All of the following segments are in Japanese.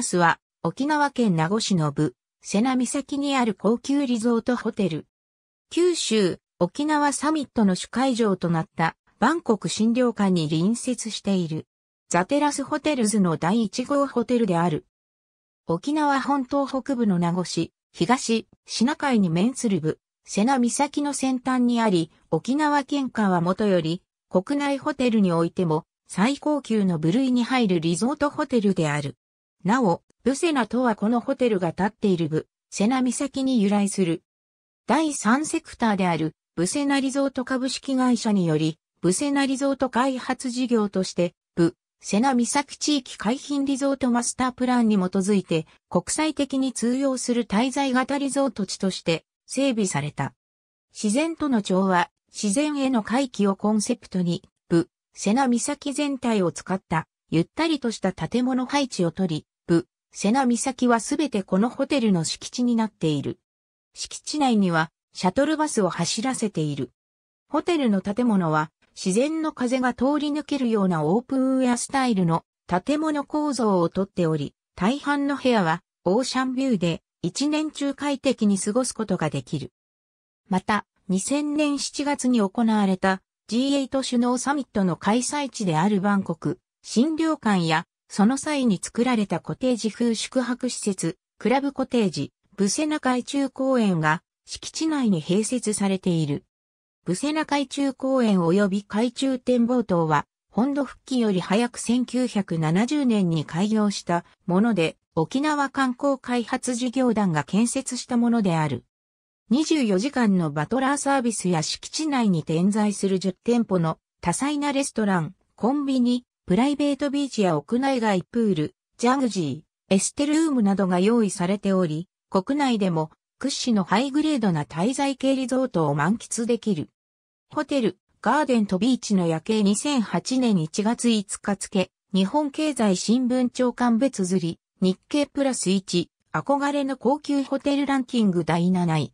タスは、沖縄県名護市の部、瀬名岬にある高級リゾートホテル。九州、沖縄サミットの主会場となった、バンコク診療科に隣接している。ザテラスホテルズの第1号ホテルである。沖縄本島北部の名護市、東、品海に面する部、瀬名岬の先端にあり、沖縄県下はもとより、国内ホテルにおいても、最高級の部類に入るリゾートホテルである。なお、ブセナとはこのホテルが建っている部、セナ岬に由来する。第3セクターである、ブセナリゾート株式会社により、ブセナリゾート開発事業として、部、セナ岬地域海浜リゾートマスタープランに基づいて、国際的に通用する滞在型リゾート地として整備された。自然との調和、自然への回帰をコンセプトに、部、セナ岬全体を使った、ゆったりとした建物配置をとり、セナ岬はすべてこのホテルの敷地になっている。敷地内にはシャトルバスを走らせている。ホテルの建物は自然の風が通り抜けるようなオープンウェアスタイルの建物構造をとっており、大半の部屋はオーシャンビューで一年中快適に過ごすことができる。また、2000年7月に行われた G8 首脳サミットの開催地であるバンコク、診療館やその際に作られたコテージ風宿泊施設、クラブコテージ、ブセナ海中公園が敷地内に併設されている。ブセナ海中公園及び海中展望塔は、本土復帰より早く1970年に開業したもので、沖縄観光開発事業団が建設したものである。24時間のバトラーサービスや敷地内に点在する10店舗の多彩なレストラン、コンビニ、プライベートビーチや屋内外プール、ジャグジー、エステルームなどが用意されており、国内でも屈指のハイグレードな滞在系リゾートを満喫できる。ホテル、ガーデンとビーチの夜景2008年1月5日付、日本経済新聞長官別釣り、日経プラス1、憧れの高級ホテルランキング第7位。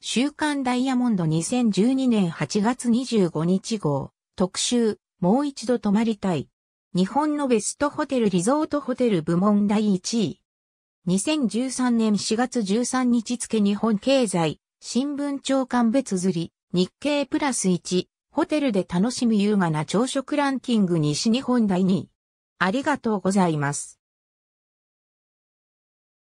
週刊ダイヤモンド2012年8月25日号、特集、もう一度泊まりたい。日本のベストホテルリゾートホテル部門第1位。2013年4月13日付日本経済、新聞長官別釣り、日経プラス1、ホテルで楽しむ優雅な朝食ランキング西日本第2位。ありがとうございます。